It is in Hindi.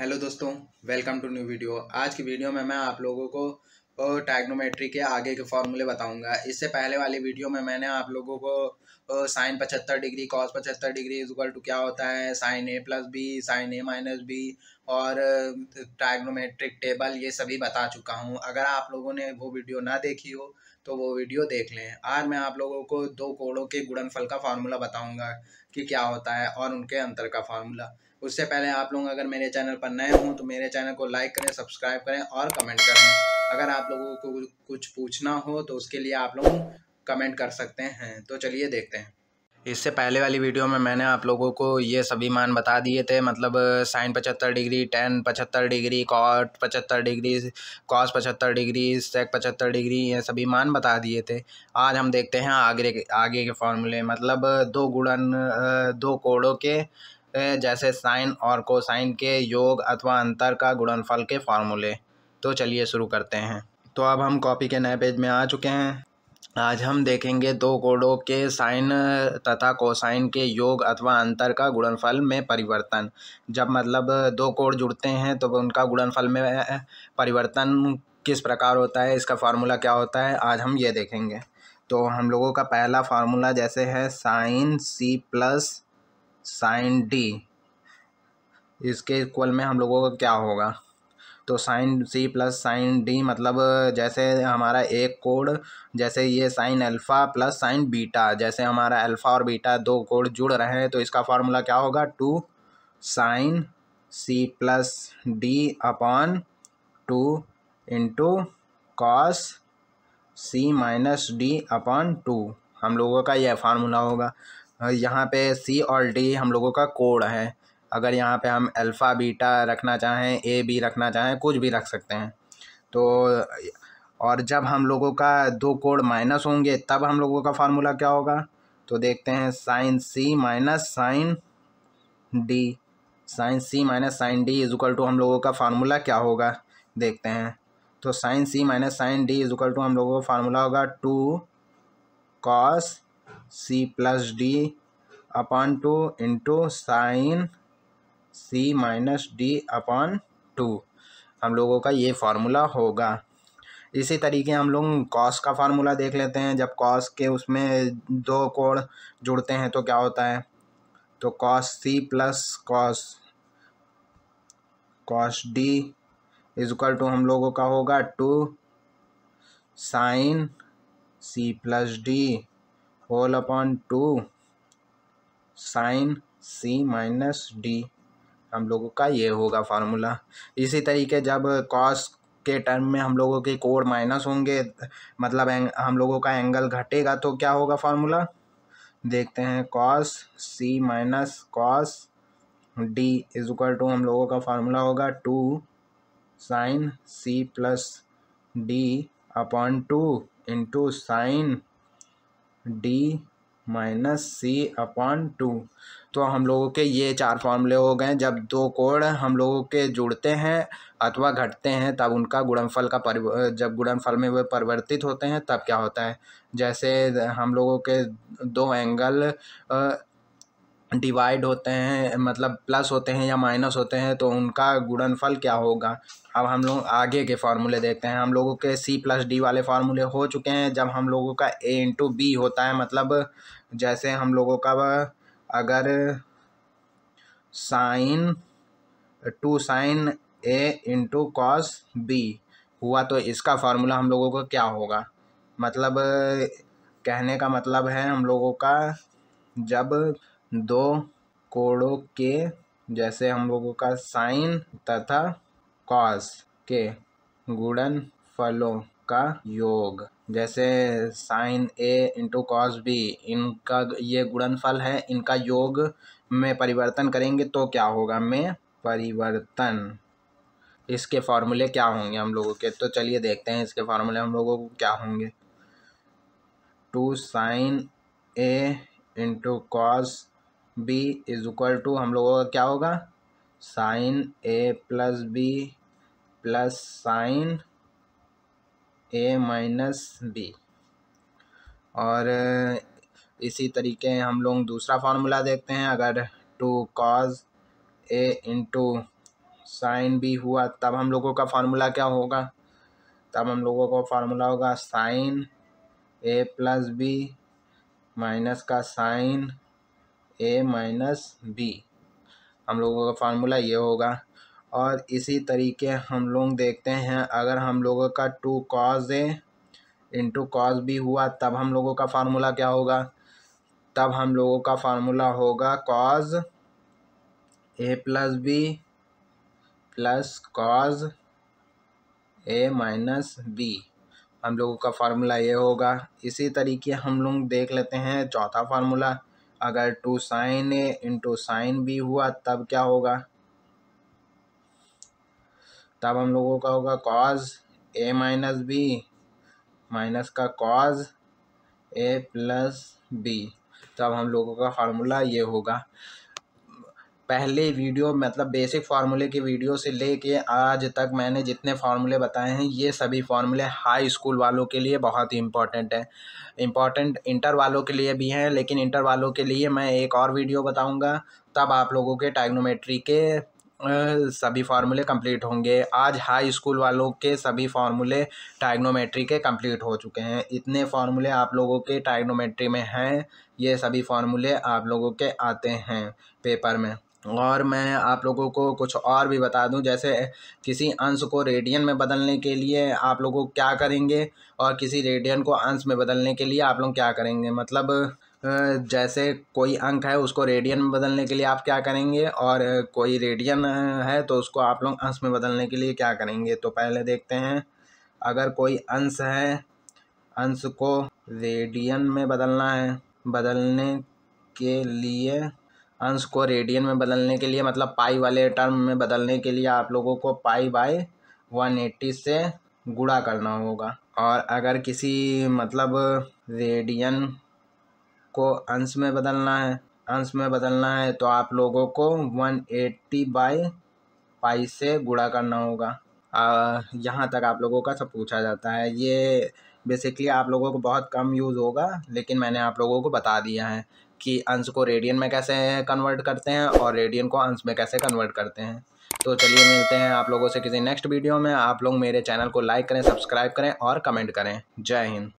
हेलो दोस्तों वेलकम टू न्यू वीडियो आज की वीडियो में मैं आप लोगों को टैग्नोमेट्री के आगे के फॉर्मूले बताऊंगा इससे पहले वाली वीडियो में मैंने आप लोगों को साइन पचहत्तर डिग्री कॉस पचहत्तर डिग्री इजल टू क्या होता है sine A plus B sine A minus B और टैग्नोमेट्रिक टेबल ये सभी बता चुका हूँ अगर आप लोगों ने वो वीडियो ना देखी हो तो वो वीडियो देख लें आज मैं आप लोगों को दो कोड़ों के गुड़नफल का फार्मूला बताऊँगा कि क्या होता है और उनके अंतर का फार्मूला उससे पहले आप लोग अगर मेरे चैनल पर नए हों तो मेरे चैनल को लाइक करें सब्सक्राइब करें और कमेंट करें अगर आप लोगों को कुछ पूछना हो तो उसके लिए आप लोग कमेंट कर सकते हैं तो चलिए देखते हैं इससे पहले वाली वीडियो में मैंने आप लोगों को ये सभी मान बता दिए थे मतलब साइन पचहत्तर डिग्री टेन पचहत्तर डिग्री कॉट पचहत्तर डिग्री कॉस पचहत्तर डिग्री सेक पचहत्तर डिग्री ये सभी मान बता दिए थे आज हम देखते हैं आगे आगे के फॉर्मूले मतलब दो गुड़न दो कोड़ों के जैसे साइन और कोसाइन के योग अथवा अंतर का गुणनफल के फार्मूले तो चलिए शुरू करते हैं तो अब हम कॉपी के नए पेज में आ चुके हैं आज हम देखेंगे दो कोडों के साइन तथा कोसाइन के योग अथवा अंतर का गुणनफल में परिवर्तन जब मतलब दो कोड जुड़ते हैं तो उनका गुणनफल में परिवर्तन किस प्रकार होता है इसका फार्मूला क्या होता है आज हम ये देखेंगे तो हम लोगों का पहला फार्मूला जैसे है sine C plus sine D इसके इक्वल में हम लोगों का क्या होगा तो sine C plus sine D मतलब जैसे हमारा एक कोड जैसे ये sine alpha plus sine beta जैसे हमारा अल्फ़ा और बीटा दो कोड जुड़ रहे हैं तो इसका फार्मूला क्या होगा two sine C plus D upon two into cos C minus D upon two हम लोगों का यह फार्मूला होगा यहाँ पे सी और डी हम लोगों का कोड है अगर यहाँ पे हम अल्फ़ा बीटा रखना चाहें ए बी रखना चाहें कुछ भी रख सकते हैं तो और जब हम लोगों का दो कोड माइनस होंगे तब हम लोगों का फार्मूला क्या होगा तो देखते हैं sine C minus sine D sine C minus sine D is to हम लोगों का फार्मूला क्या होगा देखते हैं तो sine C minus sine D is to हम लोगों का फार्मूला होगा two cos C plus D upon two into sine C minus D upon two हम लोगों का ये फार्मूला होगा इसी तरीके हम लोग कॉस का फार्मूला देख लेते हैं जब कॉस के उसमें दो कोण जुड़ते हैं तो क्या होता है तो cos C plus cos cos D is equal to हम लोगों का होगा two sine C plus D whole upon two sine C minus D हम लोगों का ये होगा फार्मूला इसी तरीके जब कॉस के टर्म में हम लोगों के कोड माइनस होंगे मतलब हम लोगों का एंगल घटेगा तो क्या होगा फार्मूला देखते हैं cos C minus cos D is equal to हम लोगों का फार्मूला होगा two sine C plus D upon two into sine D minus C upon two तो हम लोगों के ये चार फॉर्मूले हो गए जब दो कोण हम लोगों के जुड़ते हैं अथवा घटते हैं तब उनका गुणनफल का परि जब गुणनफल में वे परिवर्तित होते हैं तब क्या होता है जैसे हम लोगों के दो एंगल डिवाइड होते हैं मतलब प्लस होते हैं या माइनस होते हैं तो उनका गुणनफल क्या होगा अब हम लोग आगे के फार्मूले देखते हैं हम लोगों के सी प्लस डी वाले फार्मूले हो चुके हैं जब हम लोगों का ए इंटू बी होता है मतलब जैसे हम लोगों का अगर sine two sine A into cos B हुआ तो इसका फार्मूला हम लोगों का क्या होगा मतलब कहने का मतलब है हम लोगों का जब दो कोडों के जैसे हम लोगों का साइन तथा कॉस के गुणन फलों का योग जैसे sine A into cos B इनका ये गुणनफल है इनका योग में परिवर्तन करेंगे तो क्या होगा में परिवर्तन इसके फार्मूले क्या होंगे हम लोगों के तो चलिए देखते हैं इसके फार्मूले हम लोगों को क्या होंगे two sine A into cos B is equal to हम लोगों का क्या होगा sine A plus B plus sine A minus B और uh, इसी तरीके हम लोग दूसरा फार्मूला देखते हैं अगर two cos A into sine B हुआ तब हम लोगों का फार्मूला क्या होगा तब हम लोगों का फार्मूला होगा sine A plus B minus का साइन ए माइनस बी हम लोगों का फार्मूला ये होगा और इसी तरीके हम लोग देखते हैं अगर हम लोगों का two cos A into cos B हुआ तब हम लोगों का फार्मूला क्या होगा तब हम लोगों का फार्मूला होगा cos A plus B plus cos A minus B हम लोगों का फार्मूला ये होगा इसी तरीके हम लोग देख लेते हैं चौथा फार्मूला अगर two sine A into sine B हुआ तब क्या होगा तब हम लोगों का होगा cos A minus B minus का कॉज ए प्लस बी तब हम लोगों का फार्मूला ये होगा पहले वीडियो मतलब बेसिक फार्मूले की वीडियो से लेके आज तक मैंने जितने फार्मूले बताए हैं ये सभी फार्मूले हाई स्कूल वालों के लिए बहुत ही इंपॉर्टेंट है इंपॉर्टेंट इंटर वालों के लिए भी हैं लेकिन इंटर वालों के लिए मैं एक और वीडियो बताऊंगा तब आप लोगों के टाइग्नोमेट्री के सभी फार्मूले कंप्लीट होंगे आज हाई स्कूल वालों के सभी फार्मूले टाइग्नोमेट्री के कंप्लीट हो चुके हैं इतने फार्मूले आप लोगों के टाइग्नोमेट्री में हैं ये सभी फार्मूले आप लोगों के आते हैं पेपर में और मैं आप लोगों को कुछ और भी बता दूं जैसे किसी अंश को रेडियन में बदलने के लिए आप लोगों क्या करेंगे और किसी रेडियन को अंश में बदलने के लिए आप लोग क्या करेंगे मतलब जैसे कोई अंक है उसको रेडियन में बदलने के लिए आप क्या करेंगे और कोई रेडियन है तो उसको आप लोग अंश में बदलने के लिए क्या करेंगे तो पहले देखते हैं अगर कोई अंश है अंश को रेडियन में बदलना है बदलने के लिए अंश को रेडियन में बदलने के लिए मतलब पाई वाले टर्म में बदलने के लिए आप लोगों को पाई बाय वन एट्टी से गुड़ा करना होगा और अगर किसी मतलब रेडियन को अंश में बदलना है अंश में बदलना है तो आप लोगों को वन एट्टी बाई पाई से गुड़ा करना होगा यहाँ तक आप लोगों का सब पूछा जाता है ये बेसिकली आप लोगों को बहुत कम यूज़ होगा लेकिन मैंने आप लोगों को बता दिया है कि अंश को रेडियन में कैसे कन्वर्ट करते हैं और रेडियन को अंश में कैसे कन्वर्ट करते हैं तो चलिए मिलते हैं आप लोगों से किसी नेक्स्ट वीडियो में आप लोग मेरे चैनल को लाइक करें सब्सक्राइब करें और कमेंट करें जय हिंद